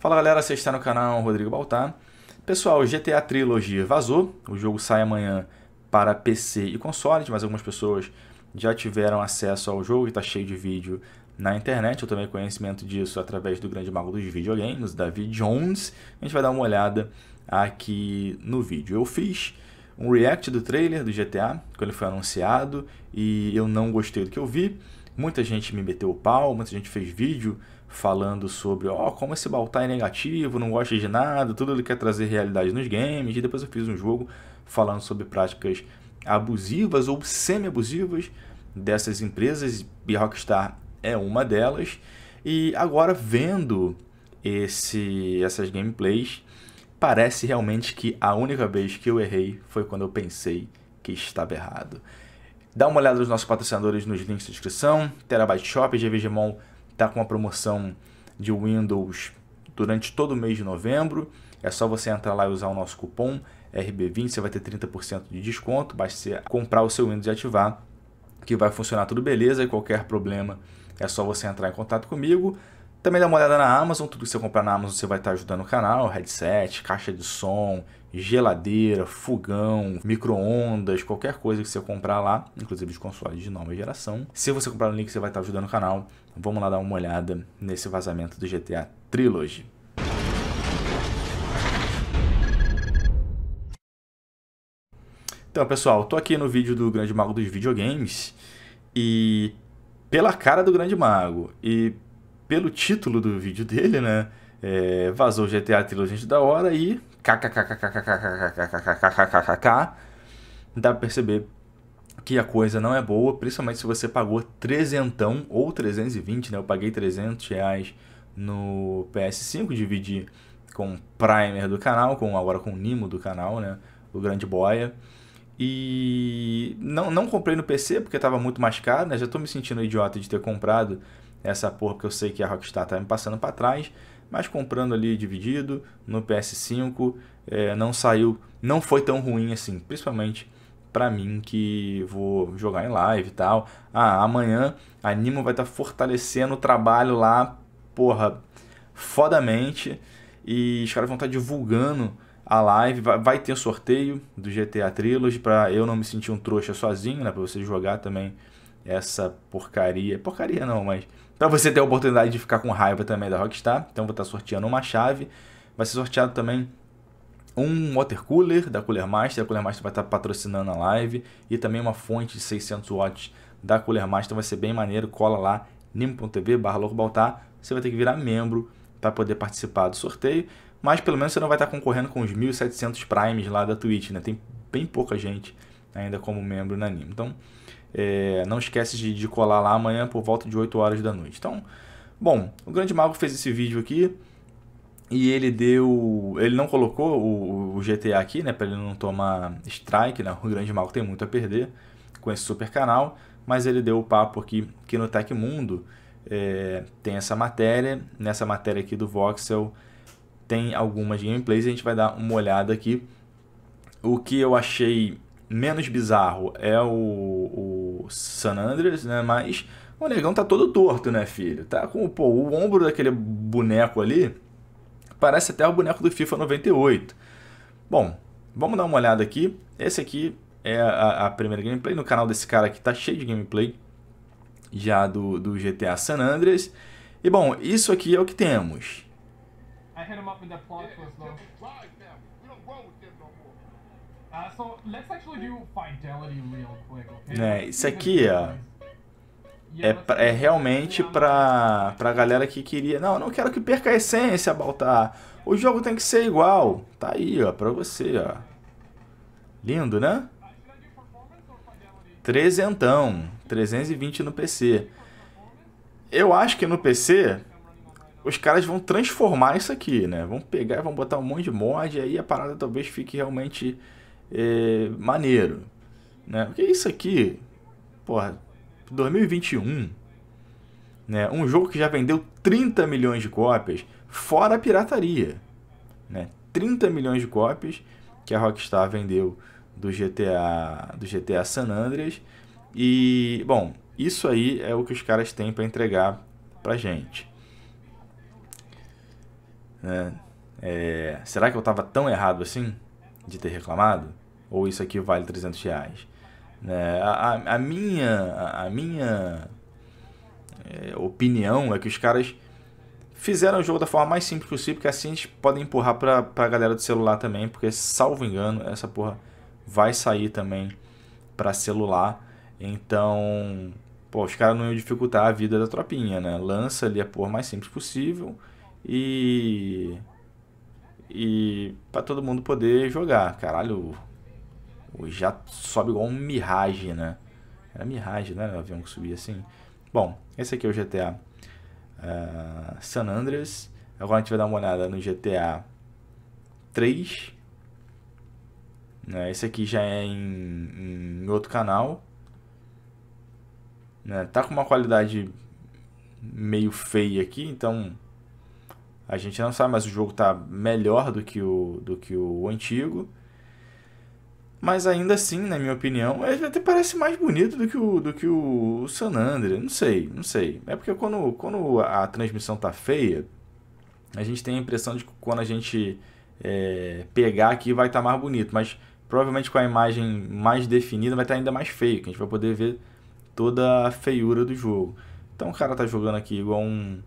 Fala galera, você está no canal Rodrigo Baltar. Pessoal, GTA Trilogy vazou, o jogo sai amanhã para PC e consoles, mas algumas pessoas já tiveram acesso ao jogo e está cheio de vídeo na internet. Eu tomei conhecimento disso através do grande mago dos videogames, David Jones. A gente vai dar uma olhada aqui no vídeo. Eu fiz um react do trailer do GTA, quando ele foi anunciado, e eu não gostei do que eu vi. Muita gente me meteu o pau, muita gente fez vídeo falando sobre, ó, oh, como esse Baltar tá é negativo, não gosta de nada, tudo ele quer trazer realidade nos games. E depois eu fiz um jogo falando sobre práticas abusivas ou semi-abusivas dessas empresas, e Rockstar é uma delas. E agora vendo esse essas gameplays, parece realmente que a única vez que eu errei foi quando eu pensei que estava errado. Dá uma olhada nos nossos patrocinadores nos links de descrição, Terabyte Shop, GVGmon.com está com a promoção de Windows durante todo o mês de novembro. É só você entrar lá e usar o nosso cupom RB20, você vai ter 30% de desconto. Basta você comprar o seu Windows e ativar, que vai funcionar tudo beleza. E qualquer problema é só você entrar em contato comigo. Também dá uma olhada na Amazon, tudo que você comprar na Amazon você vai estar ajudando o canal, headset, caixa de som, geladeira, fogão, micro-ondas, qualquer coisa que você comprar lá, inclusive os consoles de nova geração. Se você comprar no link, você vai estar ajudando o canal. Vamos lá dar uma olhada nesse vazamento do GTA Trilogy. Então, pessoal, tô aqui no vídeo do Grande Mago dos Videogames e pela cara do Grande Mago e pelo título do vídeo dele, né? É, vazou GTA Trilogy da hora e kkkkkkkkkkkkkkkk dá pra perceber que a coisa não é boa, principalmente se você pagou trezentão ou trezentos e vinte, né? Eu paguei trezentos reais no PS5, dividi com o Primer do canal, com agora com o Nimo do canal, né? O Grande Boya E não, não comprei no PC porque estava muito mais caro, né? Já estou me sentindo idiota de ter comprado essa porra, porque eu sei que a Rockstar tá me passando para trás, mas comprando ali dividido no PS5, é, não saiu, não foi tão ruim assim, principalmente para mim que vou jogar em live e tal. Ah, amanhã a Nimo vai estar tá fortalecendo o trabalho lá, porra, fodamente, e os caras vão estar tá divulgando a live, vai, vai ter sorteio do GTA Trilogy para eu não me sentir um trouxa sozinho, né, para você jogar também essa porcaria. Porcaria não, mas. Pra você ter a oportunidade de ficar com raiva também da Rockstar. Então vou estar tá sorteando uma chave. Vai ser sorteado também um water cooler da Cooler Master. A Cooler Master vai estar tá patrocinando a live. E também uma fonte de 600 watts da Cooler Master. Vai ser bem maneiro. Cola lá, nimo.tv barra Você vai ter que virar membro para poder participar do sorteio. Mas pelo menos você não vai estar tá concorrendo com os 1.700 primes lá da Twitch, né? Tem bem pouca gente ainda como membro na Nimo. Então é, não esquece de, de, colar lá amanhã por volta de 8 horas da noite. Então, bom, o grande mago fez esse vídeo aqui e ele deu, ele não colocou o, o GTA aqui, né, para ele não tomar strike, né? O grande mago tem muito a perder com esse super canal, mas ele deu o papo aqui que no Tech Mundo é, tem essa matéria, nessa matéria aqui do Voxel tem algumas gameplays, a gente vai dar uma olhada aqui. O que eu achei menos bizarro é o, o San Andreas, né? Mas o negão tá todo torto, né, filho? Tá com pô, o ombro daquele boneco ali. Parece até o boneco do FIFA 98. Bom, vamos dar uma olhada aqui. Esse aqui é a, a primeira gameplay. No canal desse cara que tá cheio de gameplay. Já do, do GTA San Andreas. E bom, isso aqui é o que temos. I hit him up in that Uh, é, isso aqui, ó. É, é realmente uh, pra, pra galera que queria. Não, não quero que perca a essência, Baltar. O jogo tem que ser igual. Tá aí, ó, pra você, ó. Lindo, né? Trezentão. 320 no PC. Eu acho que no PC os caras vão transformar isso aqui, né? Vão pegar e vão botar um monte de mod, e aí a parada talvez fique realmente é, maneiro. Né? Porque isso aqui, porra, 2021, né? um jogo que já vendeu 30 milhões de cópias, fora a pirataria. Né? 30 milhões de cópias que a Rockstar vendeu do GTA, do GTA San Andreas. E, bom, isso aí é o que os caras têm para entregar pra gente. Né? É, será que eu estava tão errado assim de ter reclamado? ou isso aqui vale 300 reais. Né? A, a, minha, a minha eh, opinião é que os caras fizeram o jogo da forma mais simples possível, porque assim eles podem empurrar pra, a galera do celular também, porque salvo engano, essa porra vai sair também para celular. Então, pô, os caras não iam dificultar a vida da tropinha, né? Lança ali a porra mais simples possível e e para todo mundo poder jogar. Caralho, já sobe igual um Mirage, né? Era Mirage, né? O avião que subia assim. Bom, esse aqui é o GTA uh, ah, San Andreas. Agora a gente vai dar uma olhada no GTA 3. Né? Esse aqui já é em, em outro canal. Né? Tá com uma qualidade meio feia aqui, então a gente não sabe, mas o jogo tá melhor do que o, do que o antigo. Mas ainda assim, na minha opinião, ele é, até parece mais bonito do que o, do que o San Andreas. Não sei, não sei. É porque quando, quando a transmissão tá feia, a gente tem a impressão de que quando a gente é, pegar aqui vai estar tá mais bonito. Mas provavelmente com a imagem mais definida vai estar tá ainda mais feio, que a gente vai poder ver toda a feiura do jogo. Então o cara tá jogando aqui igual um,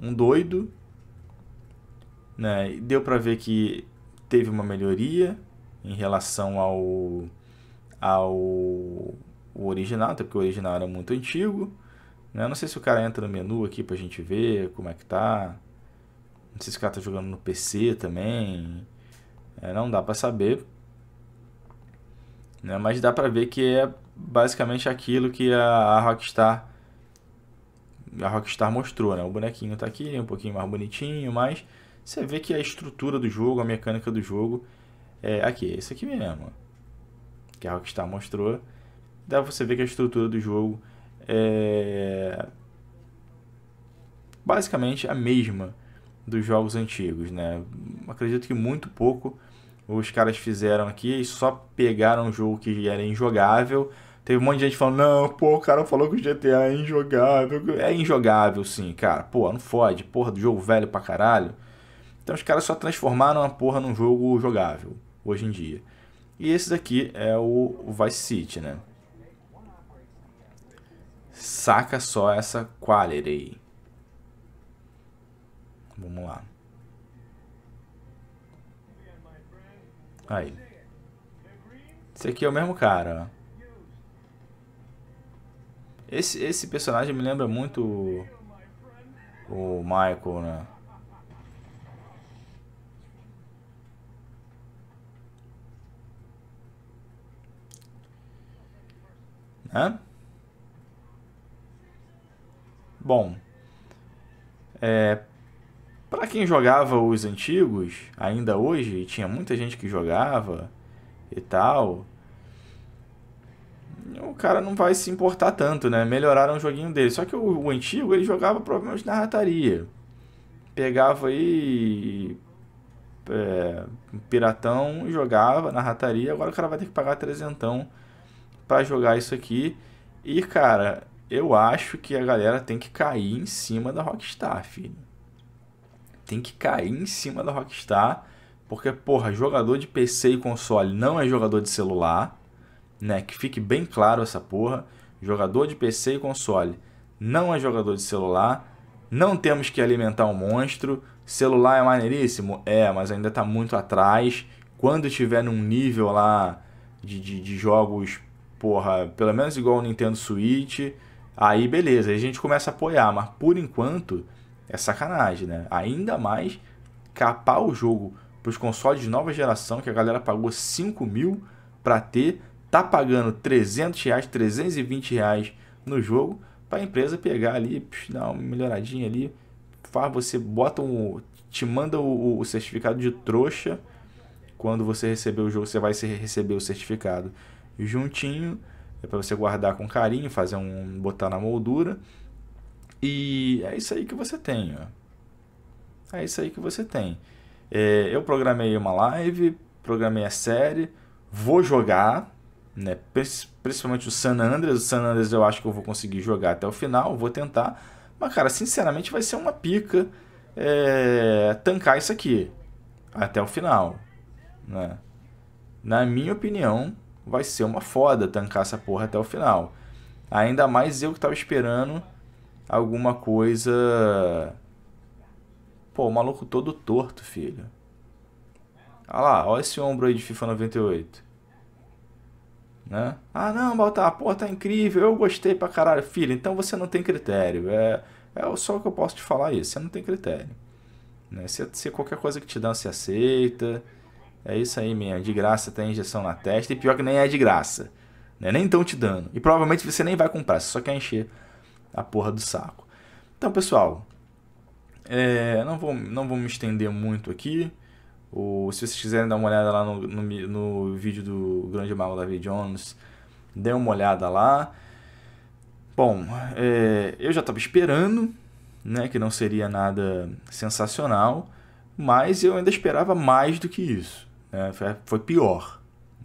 um doido. Né? Deu para ver que teve uma melhoria em relação ao, ao original, até porque o original era muito antigo. Né? Não sei se o cara entra no menu aqui pra gente ver como é que tá. Não sei se o cara tá jogando no PC também. É, não dá para saber. Né? Mas dá para ver que é basicamente aquilo que a, a Rockstar a Rockstar mostrou, né? O bonequinho tá aqui, um pouquinho mais bonitinho, mas você vê que a estrutura do jogo, a mecânica do jogo é, aqui, é esse aqui mesmo. Que a é Rockstar mostrou. Dá pra você ver que a estrutura do jogo é basicamente a mesma dos jogos antigos, né? Acredito que muito pouco os caras fizeram aqui e só pegaram um jogo que era injogável. Teve um monte de gente falando, não, pô, o cara falou que o GTA é injogável. É injogável sim, cara. Pô, não fode. Porra, do jogo velho pra caralho. Então os caras só transformaram a porra num jogo jogável hoje em dia. E esse daqui é o, Vice City, né? Saca só essa quality. Vamos lá. Aí. Esse aqui é o mesmo cara. Esse, esse personagem me lembra muito o Michael, né? Bom, é, para quem jogava os antigos, ainda hoje, tinha muita gente que jogava e tal, o cara não vai se importar tanto, né? Melhoraram o joguinho dele. Só que o, o antigo, ele jogava provavelmente na rataria. Pegava aí é, um piratão, jogava na rataria, agora o cara vai ter que pagar trezentão para jogar isso aqui. E, cara, eu acho que a galera tem que cair em cima da Rockstar, filho. Tem que cair em cima da Rockstar, porque, porra, jogador de PC e console não é jogador de celular, né? Que fique bem claro essa porra. Jogador de PC e console não é jogador de celular. Não temos que alimentar um monstro. Celular é maneiríssimo? É, mas ainda está muito atrás. Quando tiver num nível lá de, de, de jogos porra, pelo menos igual o Nintendo Switch, aí beleza, aí a gente começa a apoiar, mas por enquanto é sacanagem, né? Ainda mais capar o jogo para os consoles de nova geração, que a galera pagou 5 mil para ter, tá pagando 300 reais, 320 reais no jogo, para a empresa pegar ali, dar uma melhoradinha ali, faz, você bota um, te manda o, o certificado de trouxa, quando você receber o jogo, você vai receber o certificado juntinho, é para você guardar com carinho, fazer um botar na moldura. E é isso aí que você tem, ó. É isso aí que você tem. É, eu programei uma live, programei a série, vou jogar, né? Principalmente o San Andreas. O San Andreas eu acho que eu vou conseguir jogar até o final, vou tentar. Mas, cara, sinceramente vai ser uma pica é, tancar isso aqui até o final, né? Na minha opinião, vai ser uma foda tancar essa porra até o final. Ainda mais eu que tava esperando alguma coisa. Pô, o maluco todo torto, filho. Olha lá, olha esse ombro aí de FIFA 98. Né? Ah, não, Baltar, pô, tá incrível, eu gostei pra caralho. Filho, então você não tem critério. É, é só o que eu posso te falar isso, você não tem critério. Né? Você, você, qualquer coisa que te dá você aceita. É isso aí minha. de graça tem injeção na testa e pior que nem é de graça. Né? Nem estão te dando. E provavelmente você nem vai comprar, você só quer encher a porra do saco. Então, pessoal, é, não, vou, não vou me estender muito aqui. Ou, se vocês quiserem dar uma olhada lá no, no, no vídeo do grande mago David Jones, dê uma olhada lá. Bom, é, eu já estava esperando né, que não seria nada sensacional, mas eu ainda esperava mais do que isso né, foi pior.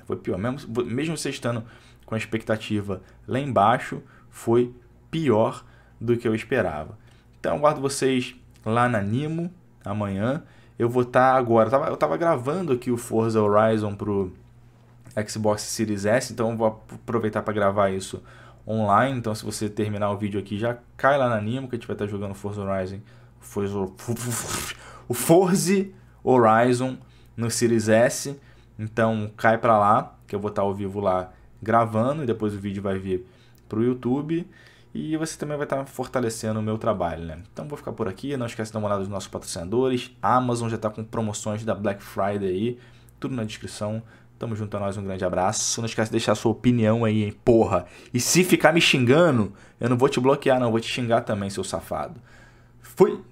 Foi pior. Mesmo, mesmo você estando com a expectativa lá embaixo, foi pior do que eu esperava. Então, aguardo vocês lá na Nimo amanhã. Eu vou estar tá agora. Eu tava, eu tava gravando aqui o Forza Horizon pro Xbox Series S, então eu vou aproveitar para gravar isso online. Então, se você terminar o vídeo aqui, já cai lá na Nimo que a gente vai estar tá jogando Forza Horizon. Forza, o Forza Horizon no Series S. Então cai para lá, que eu vou estar tá ao vivo lá gravando e depois o vídeo vai vir para o YouTube. E você também vai estar tá fortalecendo o meu trabalho, né? Então vou ficar por aqui. Não esquece de dar uma olhada nos nossos patrocinadores. A Amazon já está com promoções da Black Friday aí. Tudo na descrição. Tamo junto a nós, um grande abraço. Não esquece de deixar a sua opinião aí, hein? Porra! E se ficar me xingando, eu não vou te bloquear, não. Vou te xingar também, seu safado. Fui!